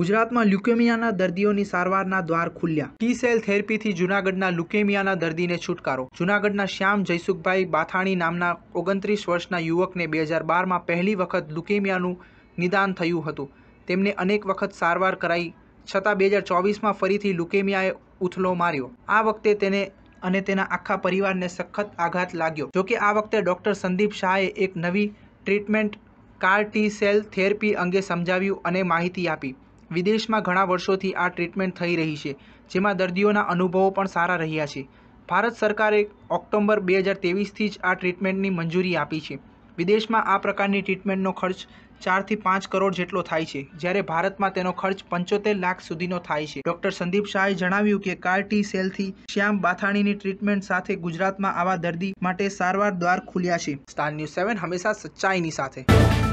ગુજરાતમાં લ્યુકેમિયાના દર્દીઓની સારવારના દ્વાર ખુલ્યા ટી સેલ થેરપીથી જુનાગઢના લ્યુકેમિયાના દર્દીને છુટકારો જુનાગઢના શ્યામ જયસુખભાઈ બાથાણી નામના ઓગણત્રીસ વર્ષના યુવકને બે હજાર બારમાં પહેલી વખત લ્યુકેમિયાનું નિદાન થયું હતું તેમને અનેક વખત સારવાર કરાઈ છતાં બે હજાર ચોવીસમાં ફરીથી લ્યુકેમિયાએ ઉથલો માર્યો આ વખતે તેને અને તેના આખા પરિવારને સખત આઘાત લાગ્યો જોકે આ વખતે ડૉક્ટર સંદીપ શાહે એક નવી treatment CAR T cell therapy અંગે સમજાવ્યું અને માહિતી આપી વિદેશમાં ઘણા વર્ષોથી આ ટ્રીટમેન્ટ થઈ રહી છે જેમાં દર્દીઓના અનુભવો પણ સારા રહ્યા છે ભારત સરકારે ઓક્ટોબર બે હજાર તેવીસથી જ આ ટ્રીટમેન્ટની મંજૂરી આપી છે વિદેશમાં આ પ્રકારની ટ્રીટમેન્ટનો ખર્ચ ચારથી પાંચ કરોડ જેટલો થાય છે જ્યારે ભારતમાં તેનો ખર્ચ પંચોતેર લાખ સુધીનો થાય છે ડૉક્ટર સંદીપ શાહે જણાવ્યું કે કાર્ટી સેલથી શ્યામ બાથાણીની ટ્રીટમેન્ટ સાથે ગુજરાતમાં આવા દર્દી માટે સારવાર દ્વાર ખુલ્યા છે સ્ટાર ન્યૂઝ સેવન હંમેશા સચ્ચાઈની સાથે